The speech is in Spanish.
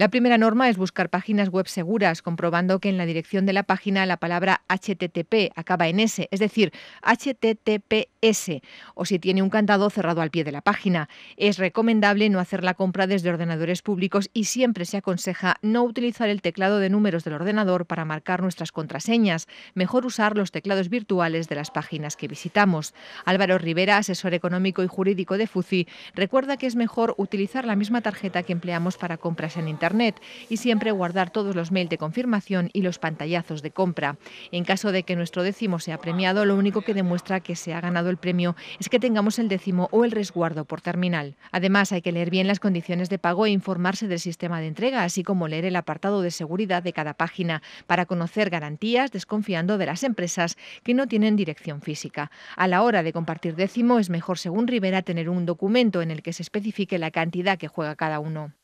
La primera norma es buscar páginas web seguras, comprobando que en la dirección de la página la palabra HTTP acaba en S, es decir, HTTPS, o si tiene un candado cerrado al pie de la página. Es recomendable no hacer la compra desde ordenadores públicos y siempre se aconseja no utilizar el teclado de números del ordenador para marcar nuestras contraseñas. Mejor usar los teclados virtuales de las páginas que visitamos. Álvaro Rivera, asesor económico y jurídico de FUCI, recuerda que es mejor utilizar la misma tarjeta que empleamos para compras en Internet y siempre guardar todos los mails de confirmación y los pantallazos de compra. En caso de que nuestro décimo sea premiado, lo único que demuestra que se ha ganado el premio es que tengamos el décimo o el resguardo por terminal. Además, hay que leer bien las condiciones de pago e informarse del sistema de entrega, así como leer el apartado de seguridad de cada página para conocer garantías, desconfiando de las empresas que no tienen dirección física. A la hora de compartir décimo, es mejor, según Rivera, tener un documento en el que se especifique la cantidad que juega cada uno.